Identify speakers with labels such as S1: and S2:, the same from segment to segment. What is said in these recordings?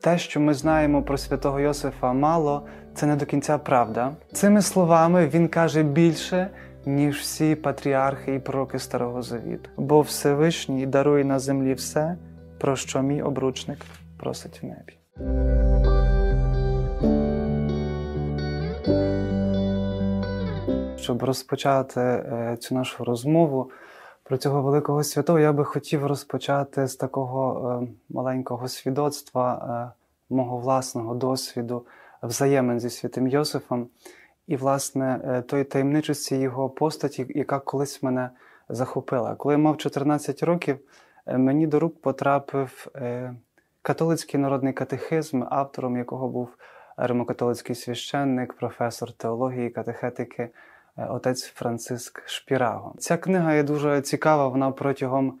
S1: те, що ми знаємо про святого Йосифа мало, це не до кінця правда. Цими словами він каже більше, ніж всі патріархи і пророки Старого Завіту. Бо Всевишній дарує на землі все, про що мій обручник просить в небі. Щоб розпочати е, цю нашу розмову. Про цього великого святого я би хотів розпочати з такого е, маленького свідоцтва е, мого власного досвіду взаємин зі святим Йосифом і, власне, е, той таємничості його постаті, яка колись мене захопила. Коли я мав 14 років, мені до рук потрапив католицький народний катехизм, автором якого був римокатолицький священник, професор теології, катехетики Е, отець Франциск Шпіраго. Ця книга є дуже цікава. Вона протягом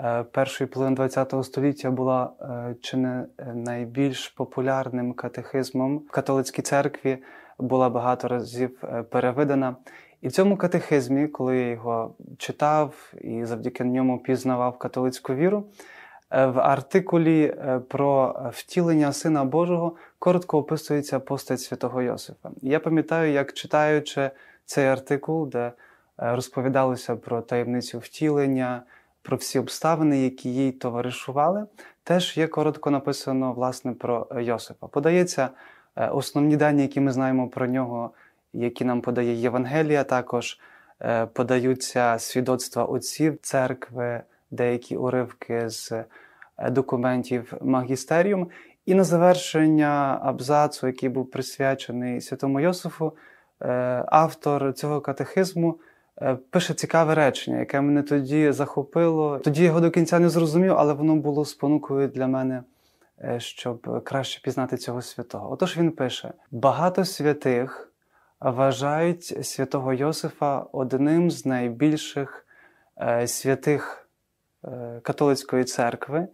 S1: е, першої половини ХХ століття була е, чи не найбільш популярним катехизмом в католицькій церкві, була багато разів перевидана. І в цьому катехизмі, коли я його читав і завдяки ньому пізнавав католицьку віру, в артикулі про втілення Сина Божого коротко описується постать святого Йосифа. Я пам'ятаю, як читаючи цей артикул, де е, розповідалося про таємницю втілення, про всі обставини, які їй товаришували, теж є коротко написано власне про е, Йосипа. Подається е, основні дані, які ми знаємо про нього, які нам подає Євангелія, також подаються свідоцтва отців, церкви, деякі уривки з документів магістеріум. І на завершення абзацу, який був присвячений святому Йосифу, Е, автор цього катехизму е, пише цікаве речення, яке мене тоді захопило. Тоді його до кінця не зрозумів, але воно було спонукою для мене, е, щоб краще пізнати цього святого. Отож він пише: багато святих вважають святого Йосифа одним з найбільших святих католицької церкви.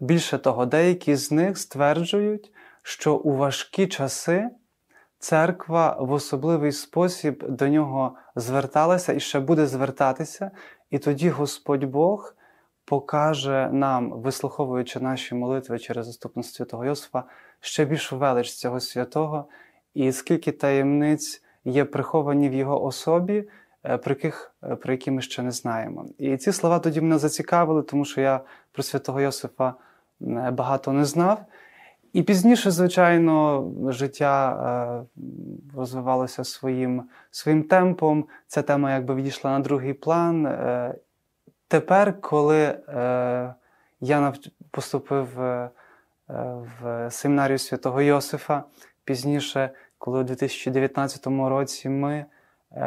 S1: Більше того, деякі з них стверджують, що у важкі часи церква в особливий спосіб до нього зверталася і ще буде звертатися, і тоді Господь Бог покаже нам, вислуховуючи наші молитви через заступність святого Йосифа, ще більшу велич цього святого, і скільки таємниць є приховані в його особі, е, про, яких, е, про які ми ще не знаємо. І ці слова тоді мене зацікавили, тому що я про святого Йосифа е, багато не знав. І пізніше, звичайно, життя е, розвивалося своїм своїм темпом. Ця тема якби відійшла на другий план. Е, тепер, коли е, я поступив в семінарію святого Йосифа, пізніше, коли у 2019 році ми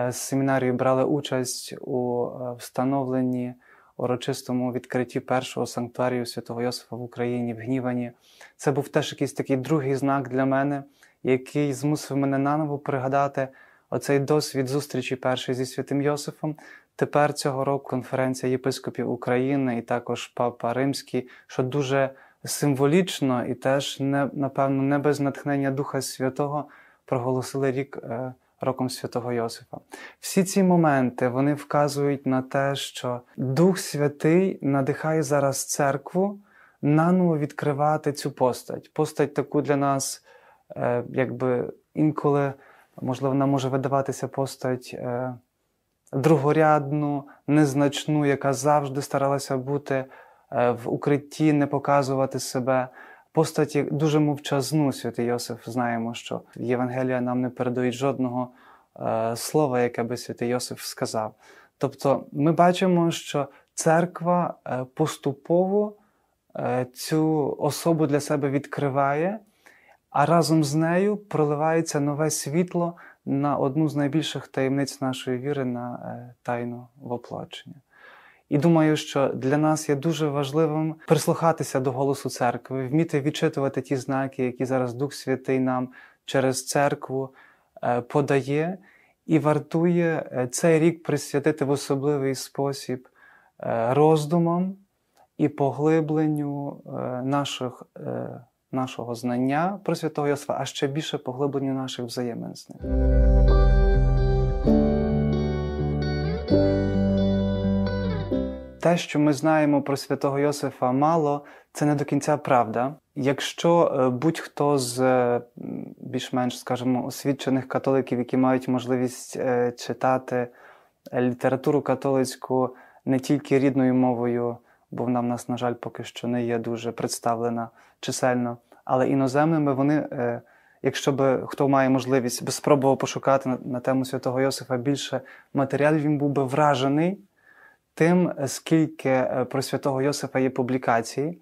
S1: з семінарією брали участь у встановленні урочистому відкритті першого санктуарію святого Йосифа в Україні в Гнівані. Це був теж якийсь такий другий знак для мене, який змусив мене наново пригадати оцей досвід зустрічі першої зі святим Йосифом. Тепер цього року конференція єпископів України і також Папа Римський, що дуже символічно і теж не напевно не без натхнення Духа Святого проголосили рік. Е, роком святого Йосифа. Всі ці моменти вони вказують на те, що Дух Святий надихає зараз церкву наново відкривати цю постать. Постать таку для нас, е, якби інколи, можливо, вона може видаватися постать. Е, Другорядну, незначну, яка завжди старалася бути е, в укритті, не показувати себе, постаті дуже мовчазну святий Йосиф. Знаємо, що Євангелія нам не передають жодного е, слова, яке би святий Йосиф сказав. Тобто, ми бачимо, що церква е, поступово е, цю особу для себе відкриває, а разом з нею проливається нове світло на одну з найбільших таємниць нашої віри на е, тайну воплочення. І думаю, що для нас є дуже важливим прислухатися до голосу церкви, вміти відчитувати ті знаки, які зараз Дух Святий нам через церкву е, подає, і вартує е, цей рік присвятити в особливий спосіб е, роздумам і поглибленню наших, нашого знання про святого Йосифа, а ще більше поглибленню наших взаємин з ним. те, що ми знаємо про святого Йосифа мало, це не до кінця правда. Якщо е, будь-хто з е, більш-менш, скажімо, освічених католиків, які мають можливість е, читати літературу католицьку не тільки рідною мовою, бо вона в нас, на жаль, поки що не є дуже представлена чисельно, але іноземними вони. Якщо би хто має можливість би спробував пошукати на тему святого Йосифа більше матеріалів, він був би вражений тим, скільки е, про святого Йосифа є публікацій.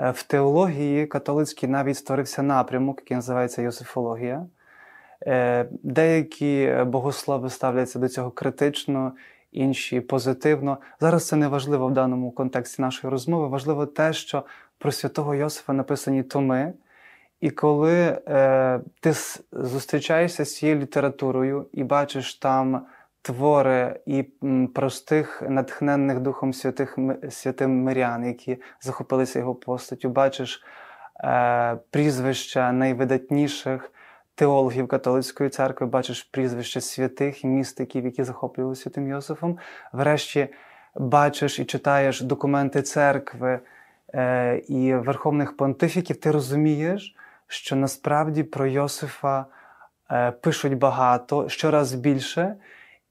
S1: Е, в теології католицькій навіть створився напрямок, який називається Йосифологія. Е, деякі богослови ставляться до цього критично, інші позитивно. Зараз це не важливо в даному контексті нашої розмови. Важливо те, що про святого Йосифа написані томи. І коли е, ти зустрічаєшся з цією літературою і бачиш там твори і простих, натхненних Духом святих, святим мирян, які захопилися його постаттю. Бачиш е, прізвища найвидатніших теологів католицької церкви, бачиш прізвища святих і містиків, які захоплювалися святим Йосифом. Врешті бачиш і читаєш документи церкви е, і верховних понтифіків, ти розумієш, що насправді про Йосифа. Е, пишуть багато, щораз більше,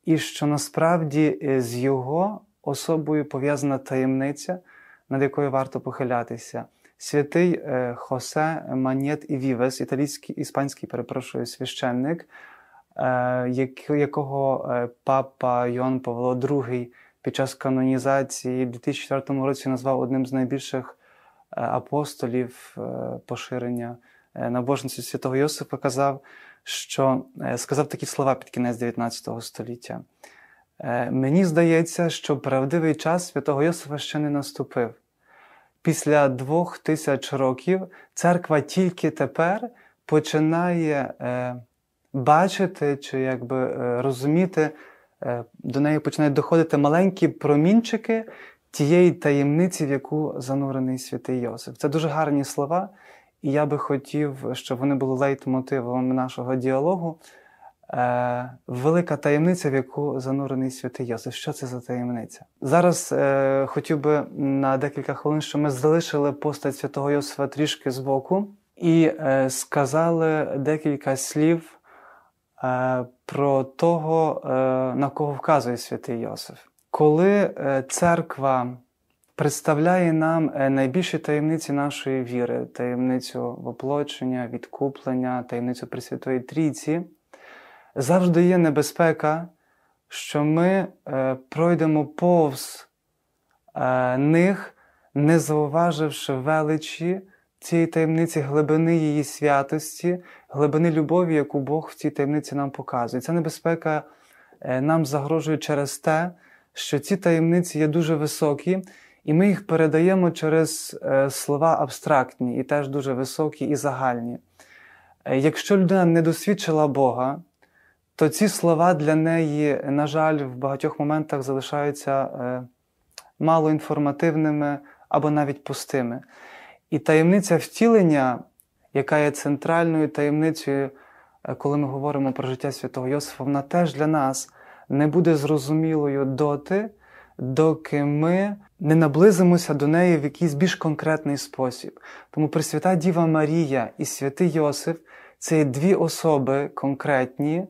S1: і що насправді е, з його особою пов'язана таємниця, над якою варто похилятися. Святий е, Хосе Манєт і Вівес, італійський іспанський, перепрошую, священник, е, якого папа Йон Павло II під час канонізації в 2004 році назвав одним з найбільших апостолів поширення набожності святого Йосифа, казав що е, сказав такі слова під кінець 19 століття. Е, Мені здається, що правдивий час святого Йосифа ще не наступив. Після двох тисяч років церква тільки тепер починає е, бачити чи якби розуміти, до неї починають доходити маленькі промінчики тієї таємниці, в яку занурений святий Йосиф. Це дуже гарні слова. І я би хотів, щоб вони були лейтмотивом нашого діалогу. Е, Велика таємниця, в яку занурений святий Йосиф. Що це за таємниця? Зараз е, хотів би на декілька хвилин, що ми залишили постать святого Йосифа трішки збоку і е, сказали декілька слів е, про того, е, на кого вказує святий Йосиф. Коли е, церква представляє нам е, найбільші таємниці нашої віри, таємницю воплочення, відкуплення, таємницю Пресвятої Трійці, завжди є небезпека, що ми е, пройдемо повз е, них, не зауваживши величі. Цієї таємниці глибини її святості, глибини любові, яку Бог в цій таємниці нам показує. Ця небезпека нам загрожує через те, що ці таємниці є дуже високі і ми їх передаємо через е, слова абстрактні і теж дуже високі і загальні. Е, якщо людина не досвідчила Бога, то ці слова для неї, на жаль, в багатьох моментах залишаються е, малоінформативними або навіть пустими. І таємниця втілення, яка є центральною таємницею, коли ми говоримо про життя святого Йосифа, вона теж для нас не буде зрозумілою доти доки ми не наблизимося до неї в якийсь більш конкретний спосіб. Тому Пресвята Діва Марія і святий Йосиф це дві особи конкретні,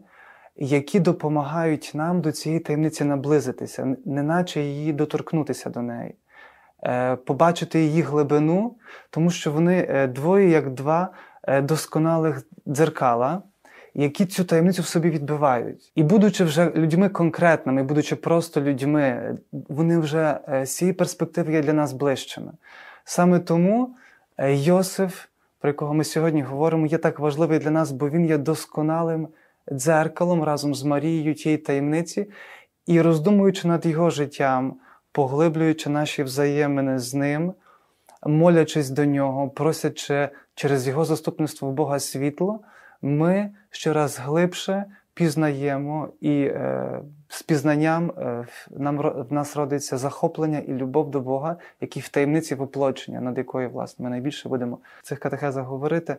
S1: які допомагають нам до цієї таємниці наблизитися, неначе її доторкнутися до неї. Е, побачити її глибину, тому що вони е, двоє як два е, досконалих дзеркала, які цю таємницю в собі відбивають. І будучи вже людьми конкретними, будучи просто людьми, вони вже е, з цієї перспективи є для нас ближчими. Саме тому е, Йосиф, про якого ми сьогодні говоримо, є так важливий для нас, бо він є досконалим дзеркалом разом з Марією тієї таємниці і роздумуючи над його життям, поглиблюючи наші взаємини з ним. Молячись до нього, просячи через його заступництво в Бога світло, ми щораз глибше пізнаємо і е, з пізнанням е, нам в нас родиться захоплення і любов до Бога, які в таємниці воплочення, над якою власне ми найбільше будемо в цих катехезах говорити.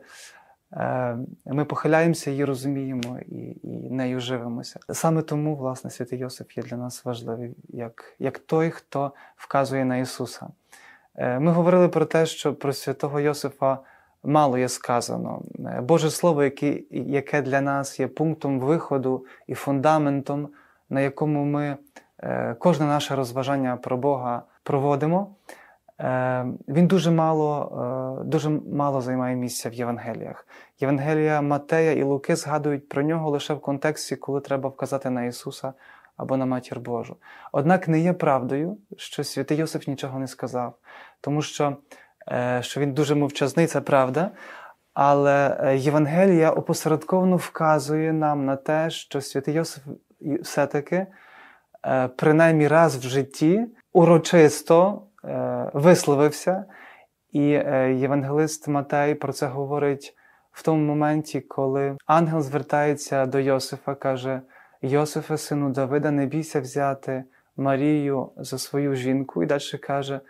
S1: Е, ми похиляємося її розуміємо і і нею живемося. Саме тому, власне, святий Йосип є для нас важливий, як як той, хто вказує на Ісуса. Е, ми говорили про те, що про святого Йосифа мало є сказано. Боже Слово, яке, яке для нас є пунктом виходу і фундаментом, на якому ми е, кожне наше розважання про Бога проводимо. Е, він дуже мало е, дуже мало займає місця в Євангеліях. Євангелія Матея і Луки згадують про нього лише в контексті, коли треба вказати на Ісуса або на Матір Божу. Однак не є правдою, що святий Йосиф нічого не сказав, тому що Е, що він дуже мовчазний, це правда. Але е, Євангелія опосередковано вказує нам на те, що святий Йосиф все-таки, е, принаймні раз в житті, урочисто висловився, і євангелист Матей про це говорить в тому моменті, коли ангел звертається до Йосифа, каже: Йосифе, сину Давида, не бійся взяти Марію за свою жінку, і далі каже,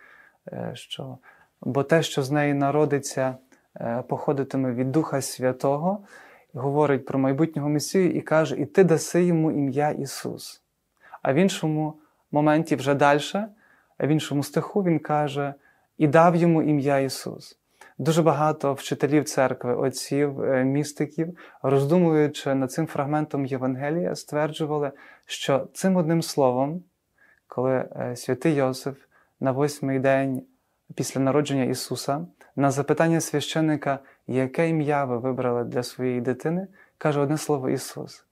S1: що бо те, що з неї народиться, е, походитиме від Духа Святого, говорить про майбутнього Месію і каже: І ти даси йому ім'я Ісус. А в іншому моменті, вже далі, в іншому стиху Він каже: І дав йому ім'я Ісус. Дуже багато вчителів церкви, отців, е, містиків, роздумуючи над цим фрагментом Євангелія, стверджували, що цим одним словом, коли е, святий Йосиф на восьмий день після народження Ісуса на запитання священика, яке ім'я ви вибрали для своєї дитини, каже одне слово Ісус: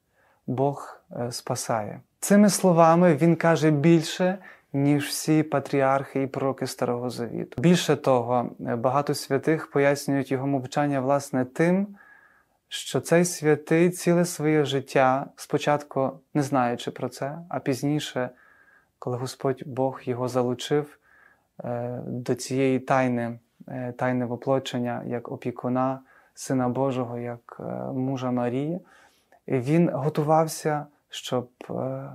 S1: Бог е, спасає. Цими словами Він каже більше. Ніж всі патріархи і пророки Старого Завіту. Більше того, е, багато святих пояснюють його мовчання власне тим, що цей святий ціле своє життя, спочатку не знаючи про це, а пізніше, коли Господь Бог його залучив, Е, до цієї тайни, е, тайне воплочення як опікуна, Сина Божого, як е, мужа Марії, він готувався, щоб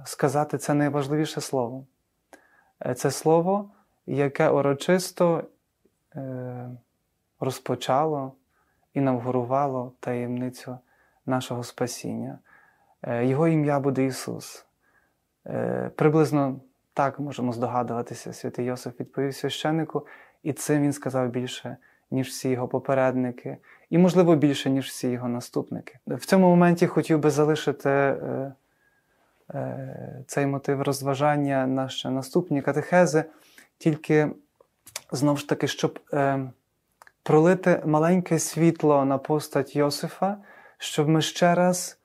S1: сказати це найважливіше слово. Це слово, яке урочисто розпочало і навгорувало таємницю нашого Спасіння. Його ім'я буде Ісус. Приблизно так, можемо здогадуватися, святий Йосиф відповів священнику, і цим він сказав більше, ніж всі його попередники, і, можливо, більше, ніж всі його наступники. В цьому моменті хотів би залишити е, е, цей мотив розважання на ще наступні катехези, тільки знову ж таки, щоб е, пролити маленьке світло на постать Йосифа, щоб ми ще раз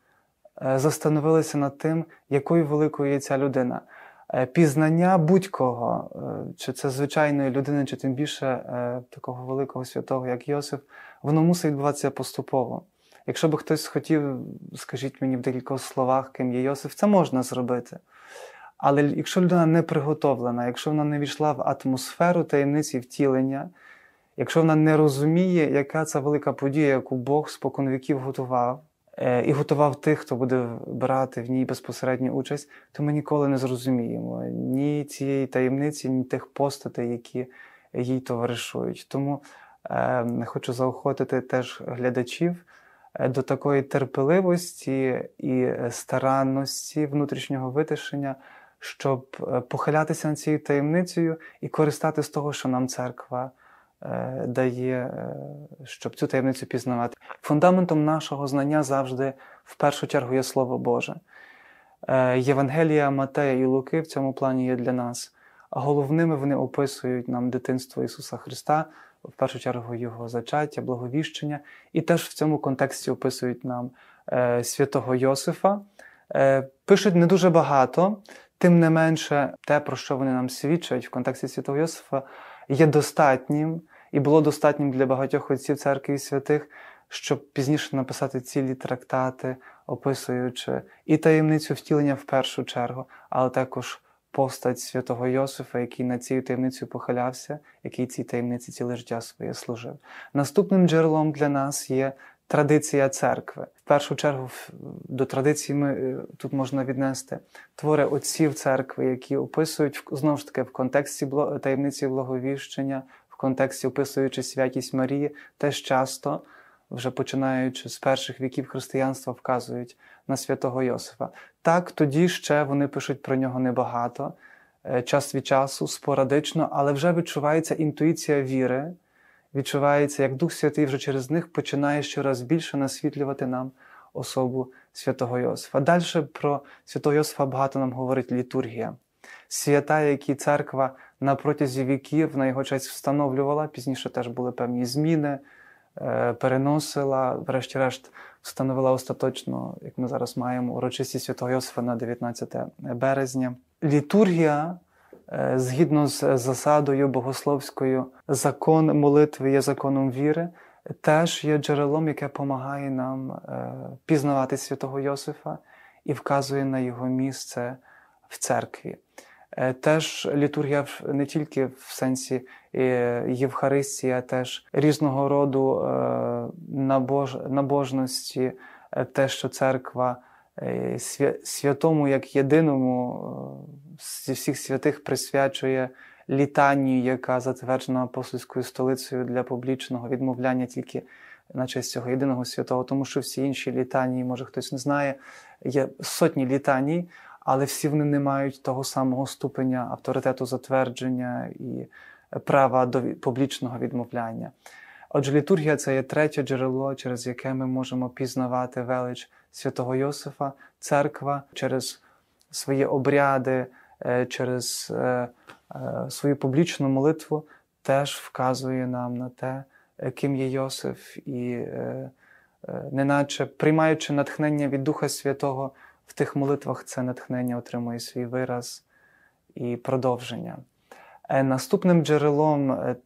S1: е, застановилися над тим, якою великою є ця людина. Е, пізнання будь-кого, е, чи це звичайної людини, чи тим більше е, такого великого святого, як Йосиф, воно мусить відбуватися поступово. Якщо би хтось хотів, скажіть мені в декількох словах, ким є Йосиф, це можна зробити. Але якщо людина не приготовлена, якщо вона не війшла в атмосферу таємниці втілення, якщо вона не розуміє, яка ця велика подія, яку Бог споконвіків готував, Е, і готував тих, хто буде брати в ній безпосередню участь, то ми ніколи не зрозуміємо ні цієї таємниці, ні тих постатей, які їй товаришують. Тому е, хочу заохотити теж глядачів е, до такої терпеливості і е, старанності внутрішнього витишення. Щоб похилятися над цією таємницею і користати з того, що нам церква Е, дає, е, щоб цю таємницю пізнавати. Фундаментом нашого знання завжди в першу чергу є Слово Боже. Е, Євангелія Матея і Луки в цьому плані є для нас, а головними вони описують нам дитинство Ісуса Христа, в першу чергу Його зачаття, благовіщення, і теж в цьому контексті описують нам святого Йосифа. Пишуть не дуже багато, тим не менше, те, про що вони нам свідчать в контексті святого Йосифа, є достатнім і було достатнім для багатьох отців церкви і святих, щоб пізніше написати цілі трактати, описуючи і таємницю втілення в першу чергу, але також постать святого Йосифа, який на цією таємницею похилявся, який цій таємниці ціле життя своє служив. Наступним джерелом для нас є. Традиція церкви. В першу чергу до традиції ми е, тут можна віднести твори отців церкви, які описують знову ж таки в контексті таємниці благовіщення, контексті, описуючи святість Марії, теж часто, вже починаючи з перших віків християнства, вказують на святого Йосифа. Так, тоді ще вони пишуть про нього небагато, е, час від часу, спорадично, але вже відчувається інтуїція віри, відчувається, як Дух Святий вже через них починає щораз більше насвітлювати нам особу святого Йосифа. Далі про святого Йосифа багато нам говорить літургія свята, які церква на протязі віків на його честь встановлювала. Пізніше теж були певні зміни, е, переносила, врешті-решт, встановила остаточно, як ми зараз маємо, урочистість святого Йосифа на 19 березня. Літургія. Е, згідно з засадою богословською, закон молитви є законом віри, теж є джерелом, яке допомагає нам е, пізнавати святого Йосифа і вказує на його місце в церкві. Е, теж літургія не тільки в сенсі е, Євхаристії, а теж різного роду е, набож... набожності, те, що церква святому як єдиному зі всіх святих присвячує літанню, яка затверджена апостольською столицею для публічного відмовляння тільки на честь цього єдиного святого, тому що всі інші літанії, може хтось не знає, є сотні літаній але всі вони не мають того самого ступеня авторитету затвердження і права до публічного відмовляння. Отже, літургія це є третє джерело, через яке ми можемо пізнавати велич святого Йосифа, церква через свої обряди, е, через е, е, свою публічну молитву, теж вказує нам на те, ким є Йосиф, і неначе приймаючи натхнення від Духа Святого в тих молитвах це натхнення отримує свій вираз і продовження. Е, наступним джерелом, е,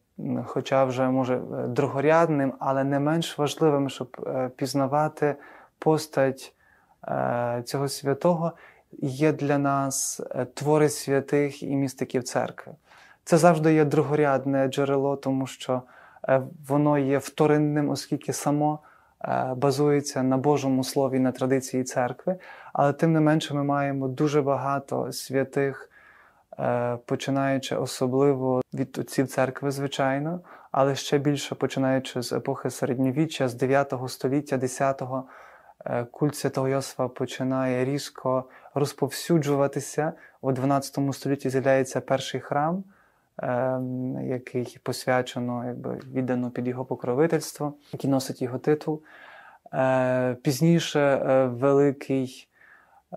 S1: хоча вже може е, другорядним, але не менш важливим, щоб пізнавати постать цього святого, є для нас твори святих і містиків церкви. Це завжди є другорядне джерело, тому що воно є вторинним, оскільки само. Е, базується на Божому слові, на традиції церкви. Але тим не менше ми маємо дуже багато святих, е, починаючи особливо від отців церкви, звичайно, але ще більше починаючи з епохи середньовіччя, з 9 століття, 10-го, е, культ святого Йосифа починає різко розповсюджуватися. У 12 столітті з'являється перший храм. Ем, який посвячено, якби віддано під його покровительство, який носить його титул. Е, пізніше е, великий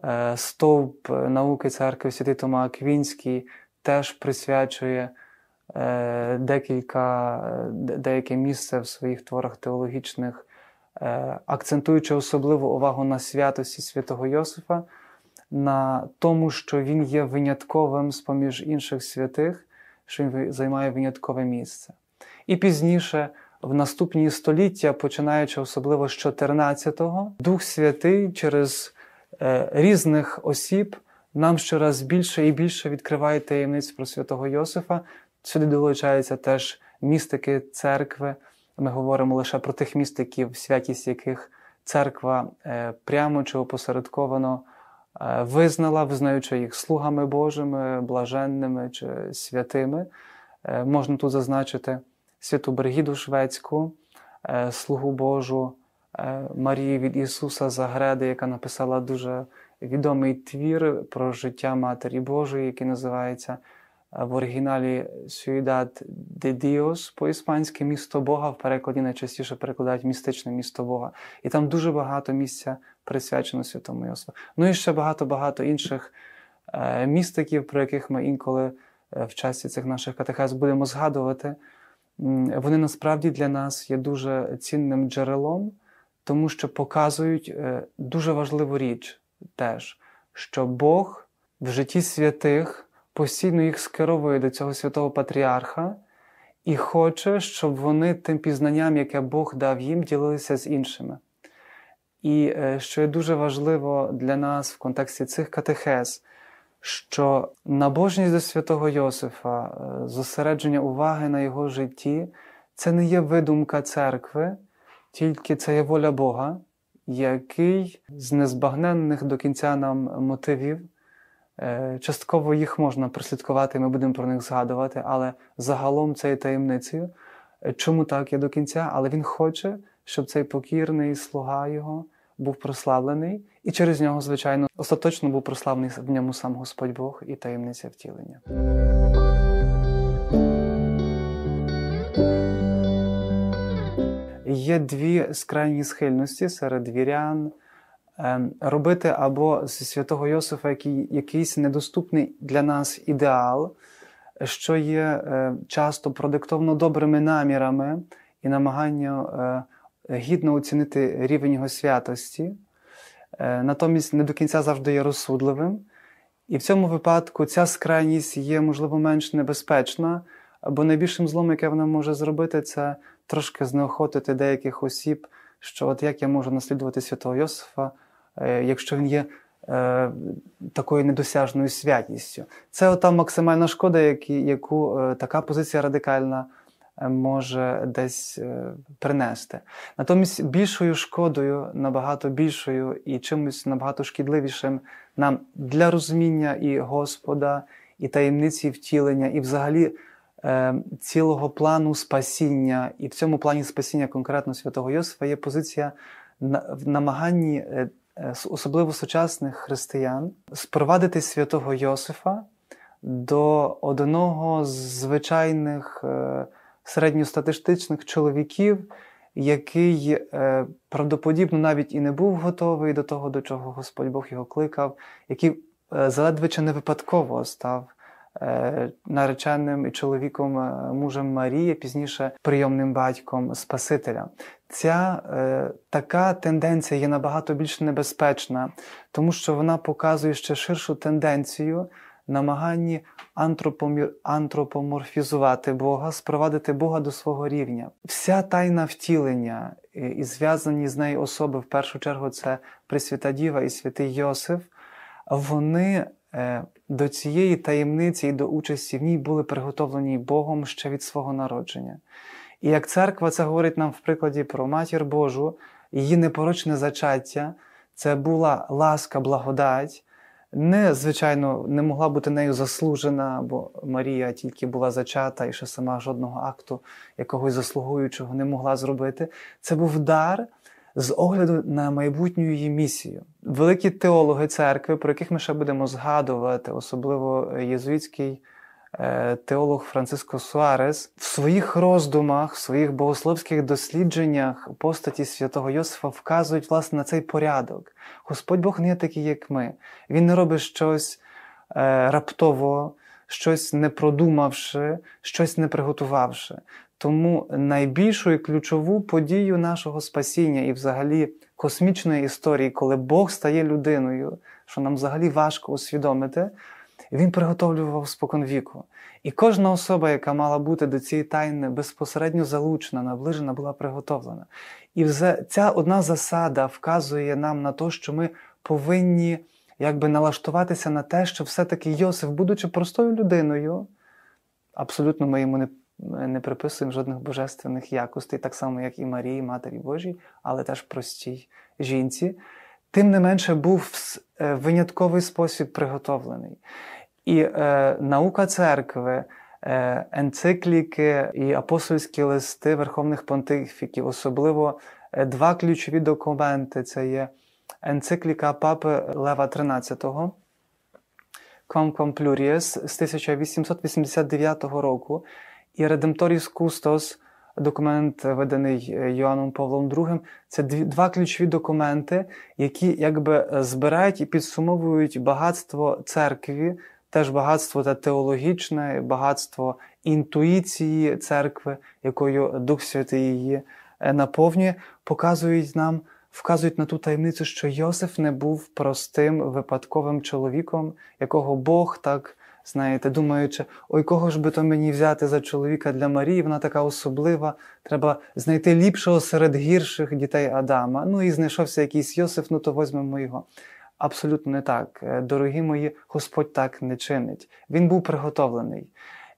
S1: е, стовп науки церкви Святий Тома Аквінський теж присвячує декілька, деяке місце в своїх творах теологічних, акцентуючи особливу увагу на святості святого Йосифа, на тому, що він є винятковим з поміж інших святих що він займає виняткове місце. І пізніше, в наступні століття, починаючи особливо з 14-го, Дух Святий через е, різних осіб нам щораз більше і більше відкриває таємниць про святого Йосифа. Сюди долучаються теж містики церкви. Ми говоримо лише про тих містиків, святість яких церква е, прямо чи опосередковано Е, визнала, визнаючи їх слугами Божими, блаженними чи святими. Е, можна тут зазначити святу Бригіду Шведську, е, слугу Божу Марії від Ісуса Загреди, яка написала дуже відомий твір про життя Матері Божої, який називається в оригіналі Сюїдат де Діос по-іспанськи місто Бога в перекладі найчастіше перекладають містичне місто Бога. І там дуже багато місця присвячено святому Йосифу. Ну і ще багато-багато інших е, містиків, про яких ми інколи е, в часі цих наших катехез будемо згадувати. Вони насправді для нас є дуже цінним джерелом, тому що показують е, дуже важливу річ, теж, що Бог в житті святих постійно їх скеровує до цього святого патріарха і хоче, щоб вони тим пізнанням, яке Бог дав їм, ділилися з іншими. І е, що є дуже важливо для нас в контексті цих катехез, що набожність до святого Йосифа, е, зосередження уваги на його житті, це не є видумка церкви, тільки це є воля Бога, який з незбагненних до кінця нам мотивів. Е, частково їх можна прослідкувати, ми будемо про них згадувати, але загалом це є таємницею. Чому так є до кінця? Але він хоче, щоб цей покірний слуга його був прославлений, і через нього, звичайно, остаточно був прославлений в ньому сам Господь Бог і таємниця втілення. Є дві скрайні схильності серед вірян ем, робити або з святого Йосифа який, якийсь недоступний для нас ідеал, що є е, часто продиктовано добрими намірами і намаганням е, Е, гідно оцінити рівень його святості, е, натомість не до кінця завжди є розсудливим. І в цьому випадку ця скрайність є, можливо, менш небезпечна, бо найбільшим злом, яке вона може зробити, це трошки знеохотити деяких осіб, що от як я можу наслідувати святого Йосифа, е, якщо він є. Такою недосяжною святістю, Це ота максимальна шкода, яку така позиція радикальна може десь е, принести. Натомість більшою шкодою, набагато більшою і чимось набагато шкідливішим нам для розуміння і Господа, і таємниці втілення, і взагалі. Е, цілого плану спасіння, і в цьому плані спасіння конкретно святого Йосифа є позиція в намаганні е, особливо сучасних християн спровадити святого Йосифа до одного з звичайних середньостатистичних чоловіків, який е, правдоподібно навіть і не був готовий до того, до чого Господь Бог його кликав, який е, заледве чи не випадково став е, нареченим і чоловіком е, мужем Марії, пізніше прийомним батьком Спасителя. Ця е, така тенденція є набагато більш небезпечна, тому що вона показує ще ширшу тенденцію намаганні антропомір... антропоморфізувати Бога, спровадити Бога до свого рівня. Вся тайна втілення е, і зв'язані з нею особи, в першу чергу, це Пресвята Діва і святий Йосиф, вони е, до цієї таємниці і до участі в ній були приготовлені Богом ще від свого народження. І як церква це говорить нам в прикладі про Матір Божу, її непорочне зачаття, це була ласка, благодать не, звичайно, не могла бути нею заслужена, бо Марія тільки була зачата і ще сама жодного акту якогось заслугуючого не могла зробити. Це був дар з огляду на майбутню її місію. Великі теологи церкви, про яких ми ще будемо згадувати, особливо е, єзуїтський. Е, теолог Франциско Суарес в своїх роздумах, в своїх богословських дослідженнях постаті святого Йосифа вказують власне на цей порядок. Господь Бог не такий, як ми. Він не робить щось е, раптово, щось не продумавши, щось не приготувавши. Тому найбільшу і ключову подію нашого спасіння і, взагалі, космічної історії, коли Бог стає людиною, що нам взагалі важко усвідомити він приготовлював споконвіку. І кожна особа, яка мала бути до цієї тайни безпосередньо залучена, наближена, була приготовлена. І ця одна засада вказує нам на те, що ми повинні якби налаштуватися на те, що все-таки Йосиф, будучи простою людиною, абсолютно ми йому не. Не приписуємо жодних божественних якостей, так само, як і Марії, Матері Божій, але теж простій жінці. Тим не менше, був в е, винятковий спосіб приготовлений. І е, наука церкви, е, енцикліки і апостольські листи верховних понтифіків, особливо е, два ключові документи це є енцикліка Папи Лева XIII Quamquam Plurius з 1889 року, і Redemptoris Custos, документ, виданий е, Йоанном Павлом II. Це два ключові документи, які якби е, збирають і підсумовують багатство церкві теж багатство та теологічне, багатство інтуїції церкви, якою Дух Святий її е, наповнює, показують нам, вказують на ту таємницю, що Йосиф не був простим випадковим чоловіком, якого Бог так. Знаєте, думаючи, ой, кого ж би то мені взяти за чоловіка для Марії, вона така особлива, треба знайти ліпшого серед гірших дітей Адама. Ну і знайшовся якийсь Йосиф, ну то возьмемо його абсолютно не так. Е, дорогі мої, Господь так не чинить. Він був приготовлений.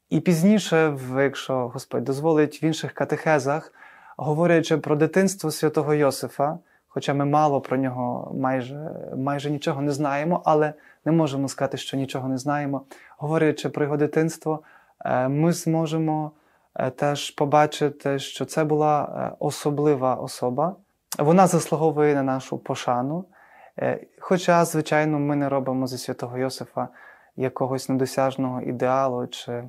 S1: І пізніше, якщо Господь дозволить, в інших катехезах, говорячи про дитинство святого Йосифа, хоча ми мало про нього майже, майже нічого не знаємо, але не можемо сказати, що нічого не знаємо. Говорячи про його дитинство, е, ми зможемо е, теж побачити, що це була особлива особа. Вона заслуговує на нашу пошану. Е, хоча, звичайно, ми не робимо зі святого Йосифа якогось недосяжного ідеалу чи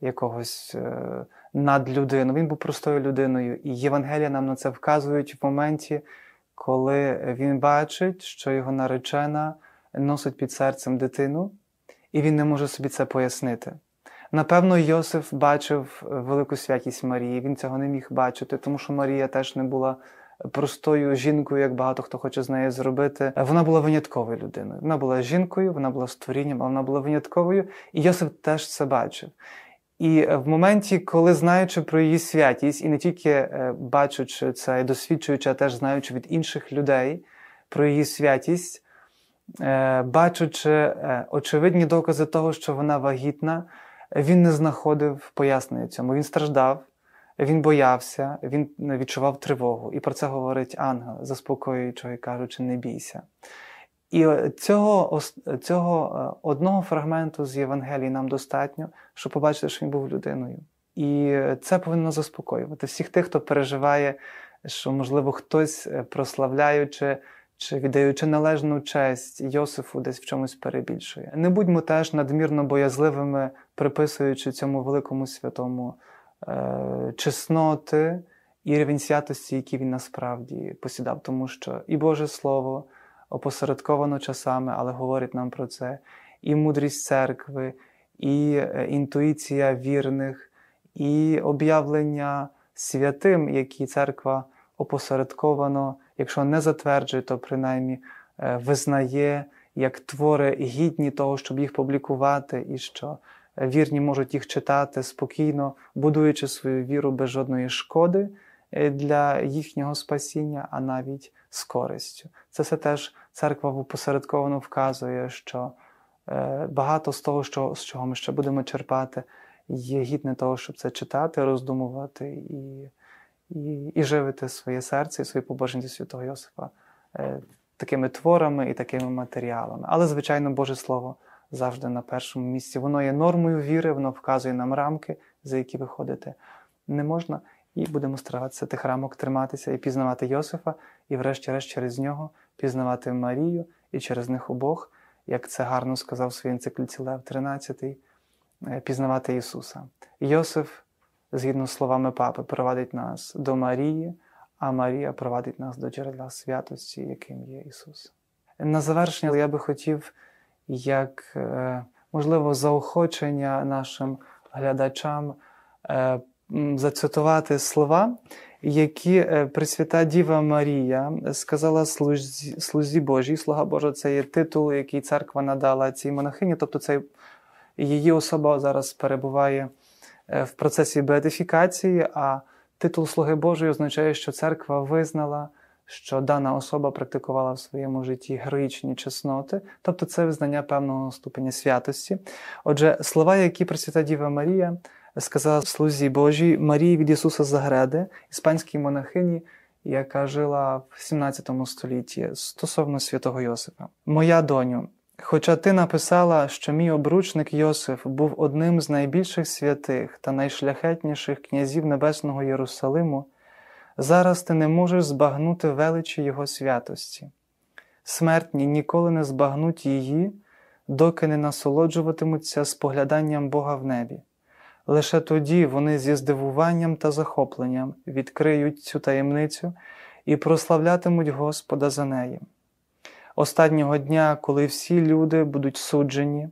S1: якогось е, надлюдину. Він був простою людиною, і Євангелія нам на це вказують в моменті, коли він бачить, що його наречена носить під серцем дитину, і він не може собі це пояснити. Напевно, Йосиф бачив е, велику святість Марії, він цього не міг бачити, тому що Марія теж не була простою жінкою, як багато хто хоче з неї зробити. Вона була винятковою людиною. Вона була жінкою, вона була створінням, але вона була винятковою. І Йосип теж це бачив. І е, в моменті, коли знаючи про її святість, і не тільки е, бачучи це, і досвідчуючи, а теж знаючи від інших людей про її святість, е, бачучи очевидні докази того, що вона вагітна, він не знаходив пояснення цьому. Він страждав. Він боявся, він відчував тривогу. І про це говорить ангел, заспокоюючи, кажучи, не бійся. І цього цього е, одного фрагменту з Євангелії нам достатньо, щоб побачити, що він був людиною. І це повинно заспокоювати всіх тих, хто переживає, що, можливо, хтось, е, прославляючи чи віддаючи належну честь Йосифу, десь в чомусь перебільшує. Не будьмо теж надмірно боязливими, приписуючи цьому великому святому. Е, чесноти і рівень святості, який він насправді посідав, тому що і Боже Слово опосередковано часами, але говорить нам про це, і мудрість церкви, і е, інтуїція вірних, і об'явлення святим, які церква опосередковано, якщо не затверджує, то принаймні е, визнає як твори гідні того, щоб їх публікувати і що. Вірні можуть їх читати спокійно, будуючи свою віру без жодної шкоди е, для їхнього спасіння, а навіть з користю. Це все теж церква посередковано вказує, що е, багато з того, що, з чого ми ще будемо черпати, є гідне того, щоб це читати, роздумувати і і, і живити своє серце і свої побожність святого Йосифа е, такими творами і такими матеріалами. Але, звичайно, Боже Слово завжди на першому місці. Воно є нормою віри, воно вказує нам рамки, за які виходити не можна. І будемо старатися тих рамок триматися і пізнавати Йосифа, і, врешті-решт, через нього пізнавати Марію і через них обох, як це гарно сказав в своїй енцикліці Лев 13, е, пізнавати Ісуса. Йосиф, згідно з словами Папи, провадить нас до Марії, а Марія провадить нас до джерела святості, яким є Ісус. На завершення я би хотів як, е, можливо, заохочення нашим глядачам е, зацитувати слова, які е, Пресвята Діва Марія сказала слузі, слузі Божій. Слуга Божа це є титул, який церква надала цій монахині. Тобто, це її особа зараз перебуває в процесі беатифікації, а титул Слуги Божої означає, що церква визнала що дана особа практикувала в своєму житті героїчні чесноти, тобто це визнання певного ступеня святості. Отже, слова, які Пресвята Діва Марія сказала слузі Божій Марії від Ісуса Загреди, іспанській монахині. Яка жила в 17 столітті стосовно святого Йосифа. Моя доню, хоча ти написала, що мій обручник Йосиф був одним з найбільших святих та найшляхетніших князів Небесного Єрусалиму, зараз ти не можеш збагнути величі Його святості. Смертні ніколи не збагнуть її, доки не насолоджуватимуться спогляданням Бога в небі. Лише тоді вони зі здивуванням та захопленням відкриють цю таємницю і прославлятимуть Господа за неї. Останнього дня, коли всі люди будуть суджені,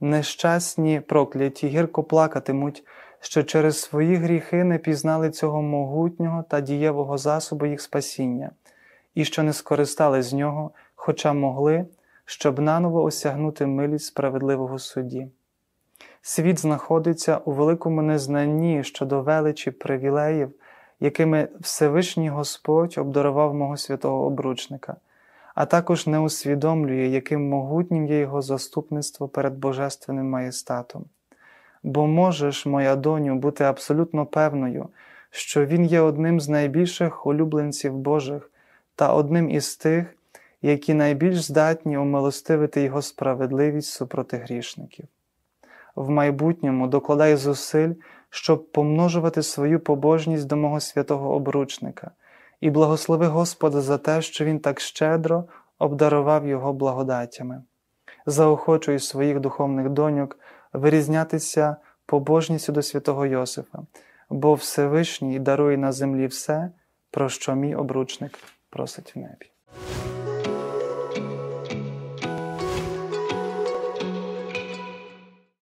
S1: нещасні прокляті гірко плакатимуть що через свої гріхи не пізнали цього могутнього та дієвого засобу їх спасіння, і що не скористали з нього, хоча могли, щоб наново осягнути милість справедливого судді. Світ знаходиться у великому незнанні щодо величі привілеїв, якими Всевишній Господь обдарував мого святого обручника, а також не усвідомлює, яким могутнім є його заступництво перед Божественним маєстатом бо можеш, моя доню, бути абсолютно певною, що він є одним з найбільших улюбленців Божих та одним із тих, які найбільш здатні умилостивити його справедливість супроти грішників. В майбутньому докладай зусиль, щоб помножувати свою побожність до мого святого обручника, і благослови Господа за те, що Він так щедро обдарував його благодатями. Заохочуй своїх духовних доньок вирізнятися побожністю до святого Йосифа, бо Всевишній дарує на землі все, про що мій обручник просить в небі.